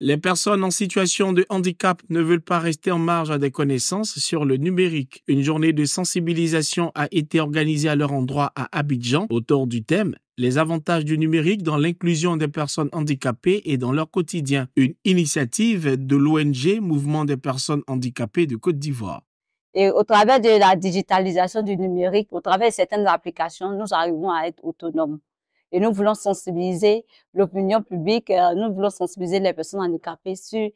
Les personnes en situation de handicap ne veulent pas rester en marge à des connaissances sur le numérique. Une journée de sensibilisation a été organisée à leur endroit à Abidjan autour du thème les avantages du numérique dans l'inclusion des personnes handicapées et dans leur quotidien, une initiative de l'ONG Mouvement des personnes handicapées de Côte d'Ivoire. Et au travers de la digitalisation du numérique, au travers de certaines applications, nous arrivons à être autonomes. Et nous voulons sensibiliser l'opinion publique, euh, nous voulons sensibiliser les personnes handicapées sur euh,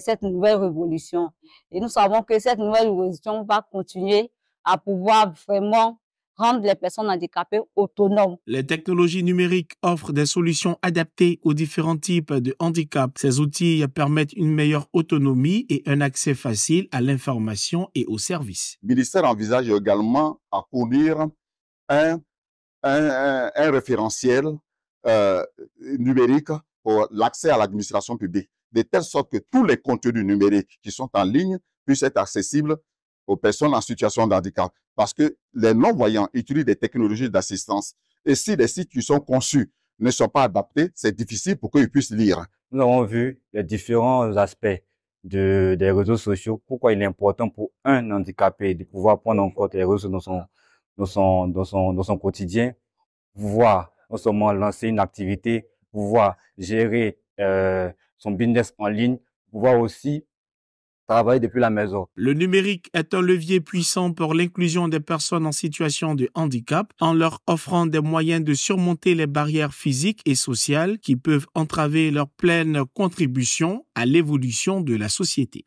cette, nouvelle révolution. Et nous savons que cette nouvelle révolution va continuer à pouvoir vraiment rendre les personnes handicapées autonomes. Les technologies numériques offrent des solutions adaptées aux différents types de handicap. Ces outils permettent une meilleure autonomie et un accès facile à l'information et aux services. Le ministère envisage également à fournir un un, référentiel euh, numérique pour l'accès à l'administration publique, de telle sorte que tous les contenus numériques qui sont en ligne puissent être accessibles aux personnes en situation de handicap. Parce que les non-voyants utilisent des technologies d'assistance. Et si les sites qui sont conçus ne sont pas adaptés, c'est difficile pour qu'ils puissent lire. Nous avons vu les différents aspects de, des réseaux sociaux, pourquoi il est important pour un handicapé de pouvoir prendre en compte les réseaux dans son, dans son, dans son, quotidien, pouvoir non seulement lancer une activité, pouvoir gérer euh, son business en ligne, pouvoir aussi travailler depuis la maison. Le numérique est un levier puissant pour l'inclusion des personnes en situation de handicap en leur offrant des moyens de surmonter les barrières physiques et sociales qui peuvent entraver leur pleine contribution à l'évolution de la société.